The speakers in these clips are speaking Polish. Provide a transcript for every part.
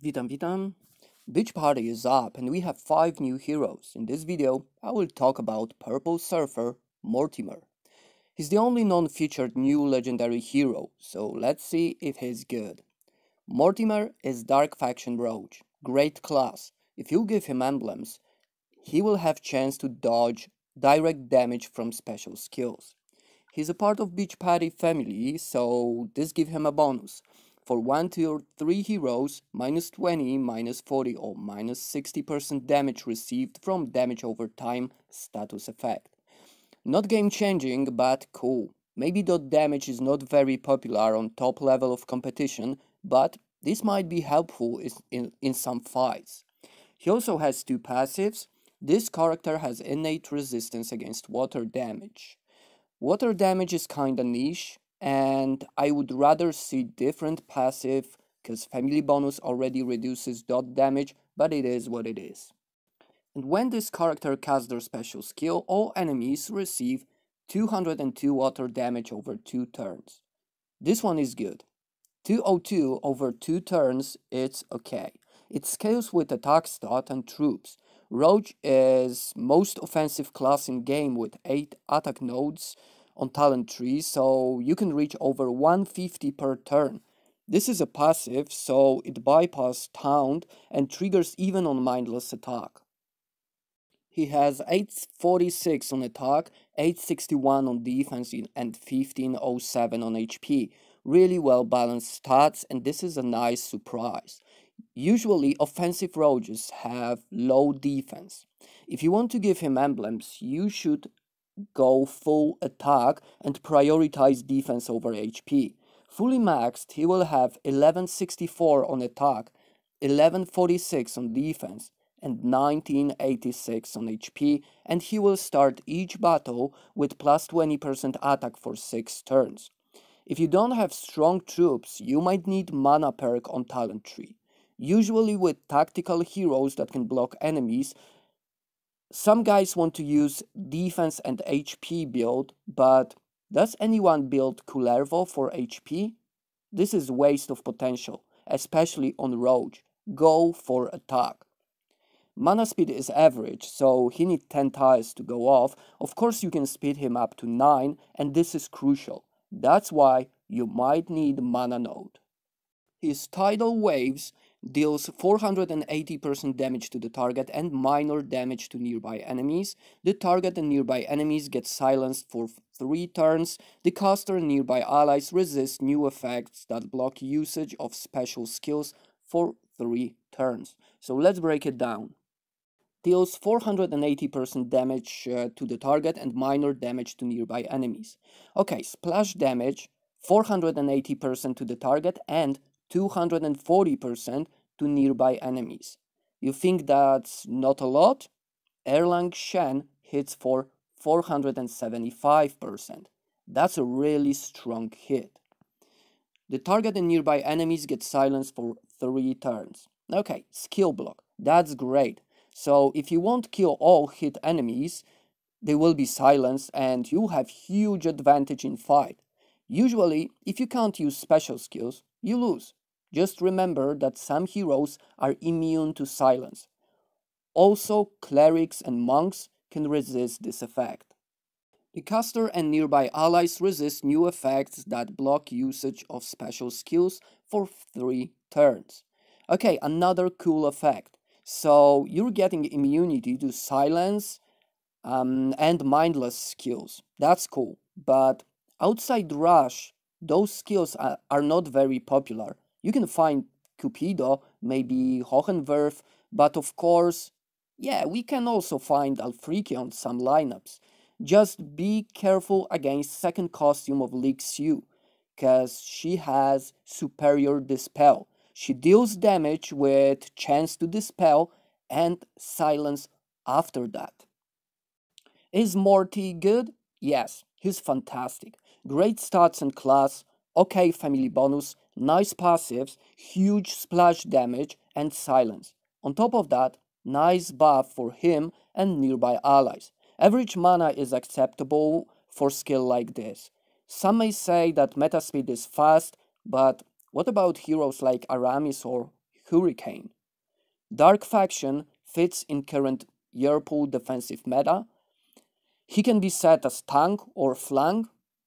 Witam, witam. Beach Party is up and we have 5 new heroes. In this video, I will talk about Purple Surfer Mortimer. He's the only non-featured new legendary hero, so let's see if he's good. Mortimer is Dark Faction Roach, great class. If you give him emblems, he will have chance to dodge direct damage from special skills. He's a part of Beach Party family, so this give him a bonus for 1 to 3 heroes, minus 20, minus 40 or minus 60% damage received from damage over time status effect. Not game changing, but cool. Maybe dot damage is not very popular on top level of competition, but this might be helpful in, in some fights. He also has two passives. This character has innate resistance against water damage. Water damage is kinda niche, and I would rather see different passive because family bonus already reduces dot damage, but it is what it is. And when this character casts their special skill, all enemies receive 202 water damage over 2 turns. This one is good. 202 over 2 turns, it's okay. It scales with attack stat and troops. Roach is most offensive class in game with 8 attack nodes, on talent tree, so you can reach over 150 per turn. This is a passive, so it bypasses Taunt and triggers even on Mindless attack. He has 846 on attack, 861 on defense, and 1507 on HP. Really well balanced stats, and this is a nice surprise. Usually, offensive rogues have low defense. If you want to give him emblems, you should go full attack and prioritize defense over HP. Fully maxed, he will have 1164 on attack, 1146 on defense, and 1986 on HP, and he will start each battle with plus 20% attack for 6 turns. If you don't have strong troops, you might need mana perk on talent tree. Usually with tactical heroes that can block enemies, some guys want to use defense and HP build, but does anyone build Kullervo for HP? This is waste of potential, especially on Roach. Go for attack. Mana speed is average, so he needs 10 tiles to go off. Of course you can speed him up to 9, and this is crucial. That's why you might need Mana Node. His Tidal Waves deals 480% damage to the target and minor damage to nearby enemies. The target and nearby enemies get silenced for 3 turns. The caster and nearby allies resist new effects that block usage of special skills for 3 turns. So let's break it down. Deals 480% damage uh, to the target and minor damage to nearby enemies. Okay, splash damage 480% to the target and 240% to nearby enemies. You think that's not a lot? Erlang Shen hits for 475%. That's a really strong hit. The target and nearby enemies get silenced for 3 turns. Okay, skill block. That's great. So if you won't kill all hit enemies, they will be silenced and you have huge advantage in fight. Usually, if you can't use special skills, you lose. Just remember that some heroes are immune to silence. Also, clerics and monks can resist this effect. The caster and nearby allies resist new effects that block usage of special skills for 3 turns. Okay, another cool effect. So you're getting immunity to silence um, and mindless skills. That's cool. But outside Rush, those skills are, are not very popular. You can find Cupido, maybe Hohenwerf, but of course, yeah, we can also find Alfriki on some lineups. Just be careful against second costume of Lixu, cause she has superior dispel. She deals damage with chance to dispel and silence after that. Is Morty good? Yes, he's fantastic. Great stats and class, okay family bonus, nice passives, huge splash damage, and silence. On top of that, nice buff for him and nearby allies. Average mana is acceptable for skill like this. Some may say that meta speed is fast, but what about heroes like Aramis or Hurricane? Dark Faction fits in current Yerpool defensive meta. He can be set as tank or flank,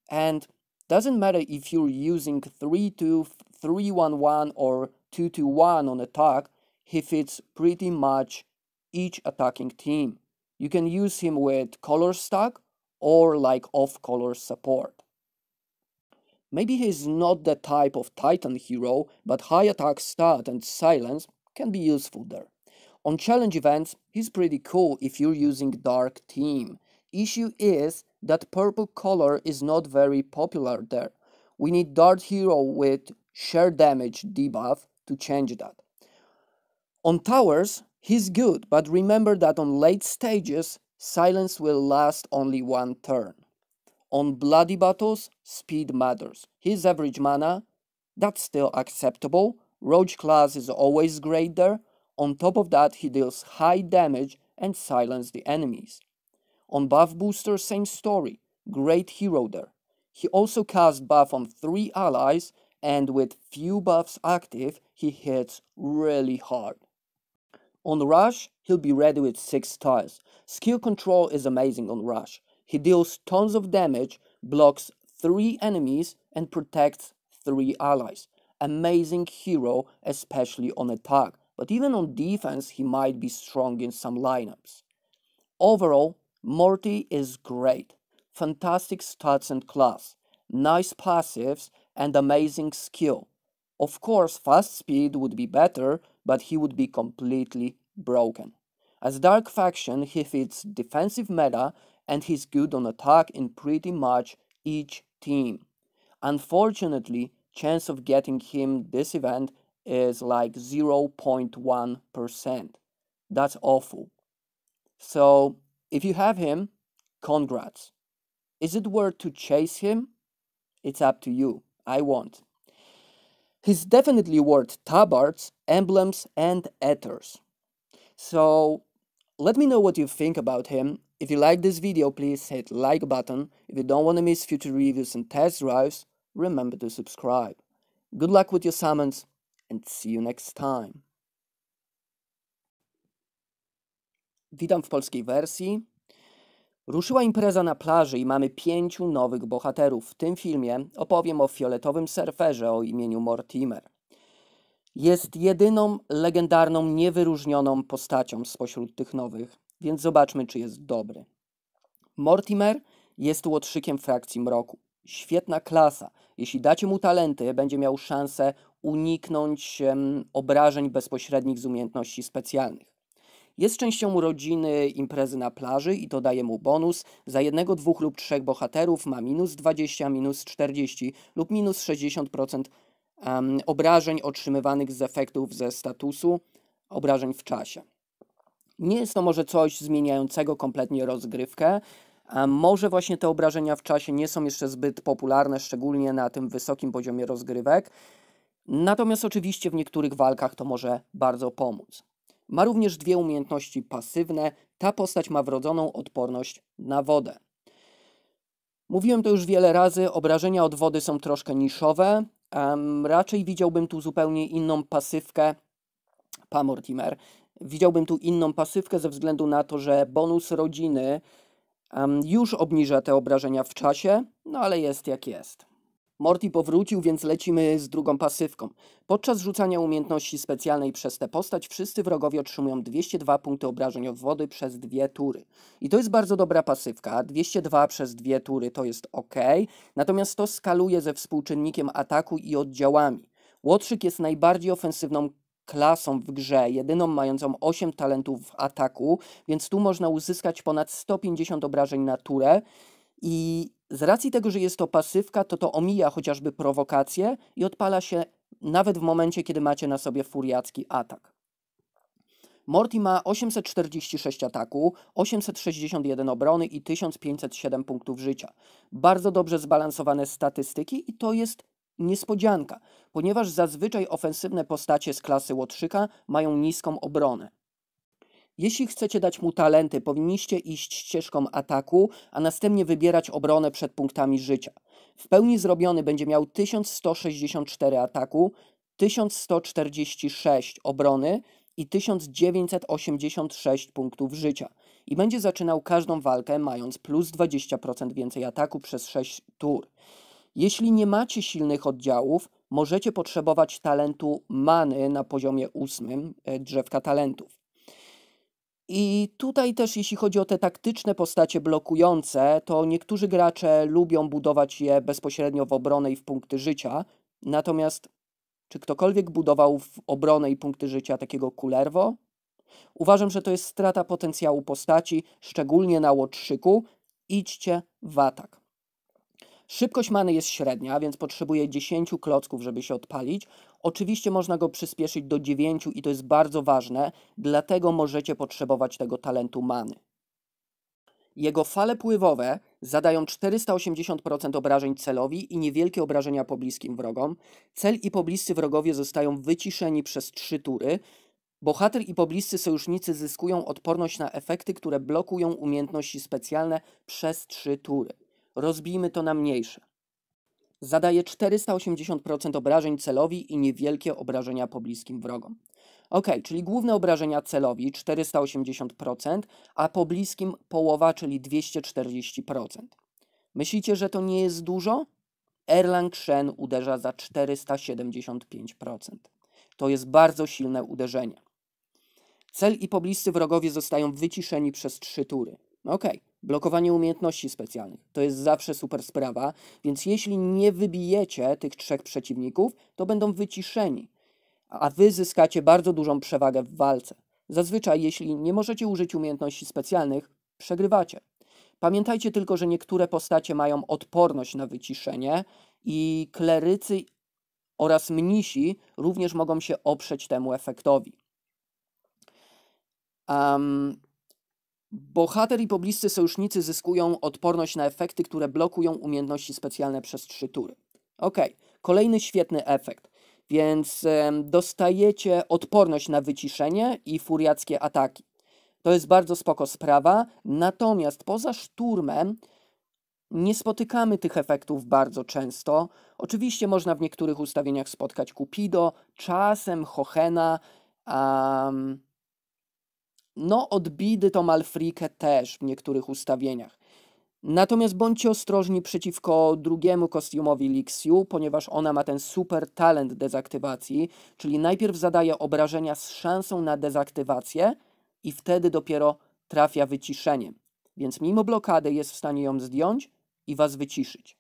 and doesn't matter if you're using 3-2, 3-1-1 or 2-2-1 on attack, he fits pretty much each attacking team. You can use him with color stack or like off-color support. Maybe he's not the type of Titan hero, but high attack stat and silence can be useful there. On challenge events, he's pretty cool if you're using Dark Team. Issue is that purple color is not very popular there. We need Dart Hero with Share Damage debuff to change that. On towers, he's good, but remember that on late stages, silence will last only one turn. On bloody battles, speed matters. His average mana, that's still acceptable. Roach class is always great there. On top of that, he deals high damage and silence the enemies. On Buff Booster, same story. Great hero there. He also casts buff on 3 allies and with few buffs active, he hits really hard. On Rush, he'll be ready with 6 tiles. Skill control is amazing on Rush. He deals tons of damage, blocks 3 enemies and protects 3 allies. Amazing hero, especially on attack, but even on defense he might be strong in some lineups. Overall, Morty is great. Fantastic stats and class, nice passives, and amazing skill. Of course, fast speed would be better, but he would be completely broken. As Dark Faction, he fits defensive meta and he's good on attack in pretty much each team. Unfortunately, chance of getting him this event is like 0.1%. That's awful. So if you have him, congrats. Is it worth to chase him? It's up to you. I won't. He's definitely worth tabards, emblems, and ethers. So let me know what you think about him. If you like this video, please hit like button. If you don't want to miss future reviews and test drives, remember to subscribe. Good luck with your summons, and see you next time. Witam w polskiej wersji. Ruszyła impreza na plaży i mamy pięciu nowych bohaterów. W tym filmie opowiem o fioletowym surferze o imieniu Mortimer. Jest jedyną legendarną, niewyróżnioną postacią spośród tych nowych, więc zobaczmy, czy jest dobry. Mortimer jest łotrzykiem frakcji mroku. Świetna klasa. Jeśli dacie mu talenty, będzie miał szansę uniknąć um, obrażeń bezpośrednich z umiejętności specjalnych. Jest częścią urodziny imprezy na plaży i to daje mu bonus. Za jednego, dwóch lub trzech bohaterów ma minus 20, minus 40 lub minus 60% um, obrażeń otrzymywanych z efektów ze statusu obrażeń w czasie. Nie jest to może coś zmieniającego kompletnie rozgrywkę. A może właśnie te obrażenia w czasie nie są jeszcze zbyt popularne, szczególnie na tym wysokim poziomie rozgrywek. Natomiast oczywiście w niektórych walkach to może bardzo pomóc. Ma również dwie umiejętności pasywne. Ta postać ma wrodzoną odporność na wodę. Mówiłem to już wiele razy, obrażenia od wody są troszkę niszowe. Um, raczej widziałbym tu zupełnie inną pasywkę. Pa Mortimer. Widziałbym tu inną pasywkę ze względu na to, że bonus rodziny um, już obniża te obrażenia w czasie, no ale jest jak jest. Morty powrócił, więc lecimy z drugą pasywką. Podczas rzucania umiejętności specjalnej przez tę postać wszyscy wrogowie otrzymują 202 punkty obrażeń od wody przez dwie tury. I to jest bardzo dobra pasywka. 202 przez dwie tury to jest ok, natomiast to skaluje ze współczynnikiem ataku i oddziałami. Łotrzyk jest najbardziej ofensywną klasą w grze, jedyną mającą 8 talentów w ataku, więc tu można uzyskać ponad 150 obrażeń na turę i z racji tego, że jest to pasywka, to to omija chociażby prowokację i odpala się nawet w momencie, kiedy macie na sobie furiacki atak. Morty ma 846 ataku, 861 obrony i 1507 punktów życia. Bardzo dobrze zbalansowane statystyki i to jest niespodzianka, ponieważ zazwyczaj ofensywne postacie z klasy Łotrzyka mają niską obronę. Jeśli chcecie dać mu talenty, powinniście iść ścieżką ataku, a następnie wybierać obronę przed punktami życia. W pełni zrobiony będzie miał 1164 ataku, 1146 obrony i 1986 punktów życia. I będzie zaczynał każdą walkę mając plus 20% więcej ataku przez 6 tur. Jeśli nie macie silnych oddziałów, możecie potrzebować talentu many na poziomie 8 e, drzewka talentów. I tutaj też, jeśli chodzi o te taktyczne postacie blokujące, to niektórzy gracze lubią budować je bezpośrednio w obronę i w punkty życia. Natomiast czy ktokolwiek budował w obronę i punkty życia takiego kulerwo? Uważam, że to jest strata potencjału postaci, szczególnie na łotrzyku. Idźcie w atak. Szybkość many jest średnia, więc potrzebuje 10 klocków, żeby się odpalić. Oczywiście można go przyspieszyć do 9 i to jest bardzo ważne, dlatego możecie potrzebować tego talentu many. Jego fale pływowe zadają 480% obrażeń celowi i niewielkie obrażenia pobliskim wrogom. Cel i pobliscy wrogowie zostają wyciszeni przez 3 tury. Bohater i pobliscy sojusznicy zyskują odporność na efekty, które blokują umiejętności specjalne przez 3 tury. Rozbijmy to na mniejsze. Zadaje 480% obrażeń celowi i niewielkie obrażenia pobliskim wrogom. Ok, czyli główne obrażenia celowi 480%, a pobliskim połowa, czyli 240%. Myślicie, że to nie jest dużo? Erlang Shen uderza za 475%. To jest bardzo silne uderzenie. Cel i pobliscy wrogowie zostają wyciszeni przez trzy tury. Okej. Okay. Blokowanie umiejętności specjalnych to jest zawsze super sprawa, więc jeśli nie wybijecie tych trzech przeciwników, to będą wyciszeni, a wy zyskacie bardzo dużą przewagę w walce. Zazwyczaj, jeśli nie możecie użyć umiejętności specjalnych, przegrywacie. Pamiętajcie tylko, że niektóre postacie mają odporność na wyciszenie i klerycy oraz mnisi również mogą się oprzeć temu efektowi. Um, Bohater i pobliscy sojusznicy zyskują odporność na efekty, które blokują umiejętności specjalne przez trzy tury. Ok, kolejny świetny efekt. Więc dostajecie odporność na wyciszenie i furiackie ataki. To jest bardzo spoko sprawa, natomiast poza szturmem nie spotykamy tych efektów bardzo często. Oczywiście można w niektórych ustawieniach spotkać Cupido, czasem Hochena, um, no, od bidy to Malfrikę też w niektórych ustawieniach. Natomiast bądźcie ostrożni przeciwko drugiemu kostiumowi Lixiu, ponieważ ona ma ten super talent dezaktywacji, czyli najpierw zadaje obrażenia z szansą na dezaktywację i wtedy dopiero trafia wyciszeniem. Więc mimo blokady jest w stanie ją zdjąć i was wyciszyć.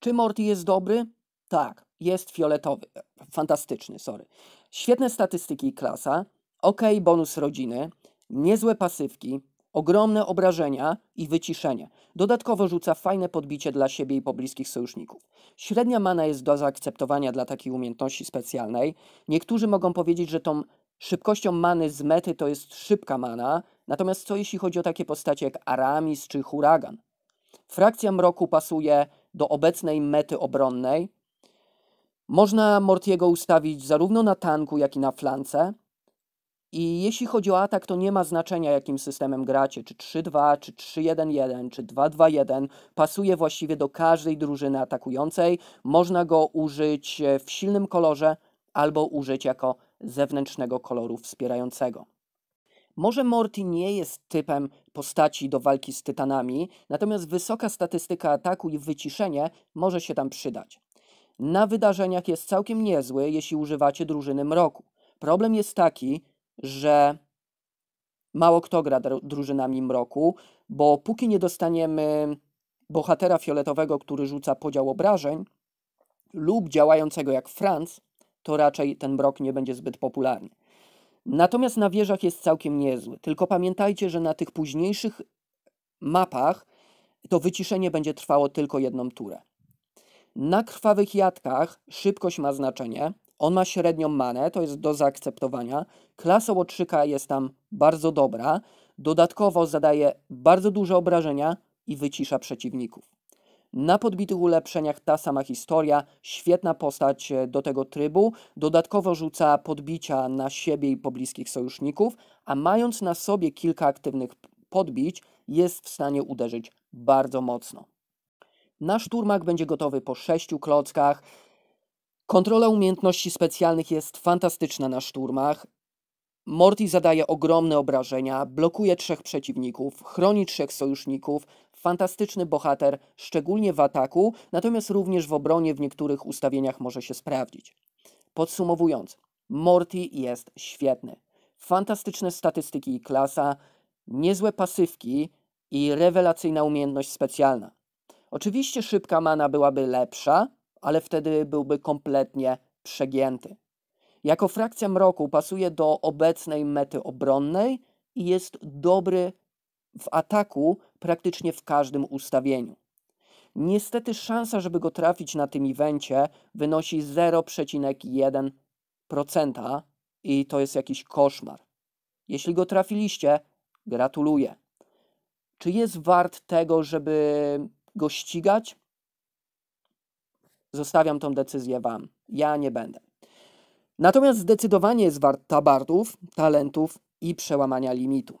Czy Morty jest dobry? Tak, jest fioletowy. Fantastyczny, sorry. Świetne statystyki i klasa, Ok, bonus rodziny, niezłe pasywki, ogromne obrażenia i wyciszenie. Dodatkowo rzuca fajne podbicie dla siebie i pobliskich sojuszników. Średnia mana jest do zaakceptowania dla takiej umiejętności specjalnej. Niektórzy mogą powiedzieć, że tą szybkością many z mety to jest szybka mana, natomiast co jeśli chodzi o takie postacie jak Aramis czy Huragan? Frakcja mroku pasuje do obecnej mety obronnej. Można Mortiego ustawić zarówno na tanku, jak i na flance. I jeśli chodzi o atak, to nie ma znaczenia, jakim systemem gracie, czy 3-2, czy 3-1-1, czy 2-2-1. Pasuje właściwie do każdej drużyny atakującej. Można go użyć e, w silnym kolorze albo użyć jako zewnętrznego koloru wspierającego. Może Morty nie jest typem postaci do walki z tytanami, natomiast wysoka statystyka ataku i wyciszenie może się tam przydać. Na wydarzeniach jest całkiem niezły, jeśli używacie drużyny mroku. Problem jest taki, że mało kto gra drużynami mroku, bo póki nie dostaniemy bohatera fioletowego, który rzuca podział obrażeń, lub działającego jak Franz, to raczej ten mrok nie będzie zbyt popularny. Natomiast na wieżach jest całkiem niezły. Tylko pamiętajcie, że na tych późniejszych mapach to wyciszenie będzie trwało tylko jedną turę. Na krwawych jadkach szybkość ma znaczenie, on ma średnią manę, to jest do zaakceptowania. Klasa łotrzyka jest tam bardzo dobra. Dodatkowo zadaje bardzo duże obrażenia i wycisza przeciwników. Na podbitych ulepszeniach ta sama historia, świetna postać e, do tego trybu, dodatkowo rzuca podbicia na siebie i pobliskich sojuszników, a mając na sobie kilka aktywnych podbić, jest w stanie uderzyć bardzo mocno. Nasz turmak będzie gotowy po sześciu klockach, Kontrola umiejętności specjalnych jest fantastyczna na szturmach. Morty zadaje ogromne obrażenia, blokuje trzech przeciwników, chroni trzech sojuszników, fantastyczny bohater, szczególnie w ataku, natomiast również w obronie w niektórych ustawieniach może się sprawdzić. Podsumowując, Morty jest świetny. Fantastyczne statystyki i klasa, niezłe pasywki i rewelacyjna umiejętność specjalna. Oczywiście szybka mana byłaby lepsza, ale wtedy byłby kompletnie przegięty. Jako frakcja mroku pasuje do obecnej mety obronnej i jest dobry w ataku praktycznie w każdym ustawieniu. Niestety szansa, żeby go trafić na tym evencie wynosi 0,1% i to jest jakiś koszmar. Jeśli go trafiliście, gratuluję. Czy jest wart tego, żeby go ścigać? Zostawiam tą decyzję Wam. Ja nie będę. Natomiast zdecydowanie jest wart tabardów, talentów i przełamania limitu.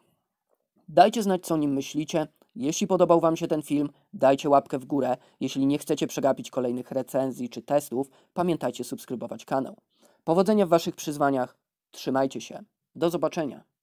Dajcie znać, co o nim myślicie. Jeśli podobał Wam się ten film, dajcie łapkę w górę. Jeśli nie chcecie przegapić kolejnych recenzji czy testów, pamiętajcie subskrybować kanał. Powodzenia w Waszych przyzwaniach. Trzymajcie się. Do zobaczenia.